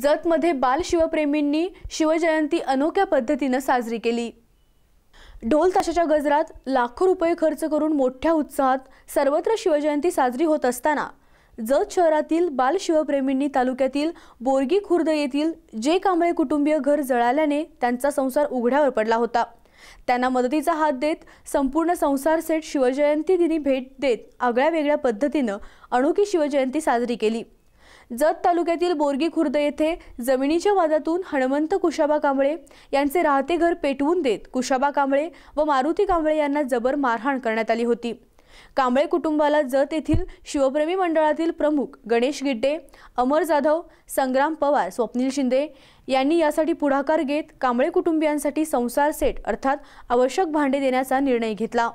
जतमध्ये बाल शिवप्रेमींनी शिवजयंती अनोख्या पद्धतीनं साजरी केली ढोल ताशाच्या गजरात लाखो रुपये खर्च करून मोठ्या उत्साहात सर्वत्र शिवजयंती साजरी होत असताना जत शहरातील बाल शिवप्रेमींनी तालुक्यातील बोरगी खुर्द येथील जे कांबळे कुटुंबीय घर जळाल्याने त्यांचा संसार उघड्यावर पडला होता त्यांना मदतीचा हात देत संपूर्ण संसार सेट शिवजयंती दिनी भेट देत आगळ्या वेगळ्या पद्धतीनं अनोखी शिवजयंती साजरी केली जत तालुक्यातील बोरगी खुर्द येथे जमिनीच्या वादातून हणमंत कुशाबा कांबळे यांचे राहते घर पेटवून देत कुशाबा कांबळे व मारुती कांबळे यांना जबर मारहाण करण्यात आली होती कांबळे कुटुंबाला जत येथील शिवप्रेमी मंडळातील प्रमुख गणेश गिड्डे अमर जाधव संग्राम पवार स्वप्नील शिंदे यांनी यासाठी पुढाकार घेत कांबळे कुटुंबियांसाठी संसार सेट अर्थात आवश्यक भांडे देण्याचा निर्णय घेतला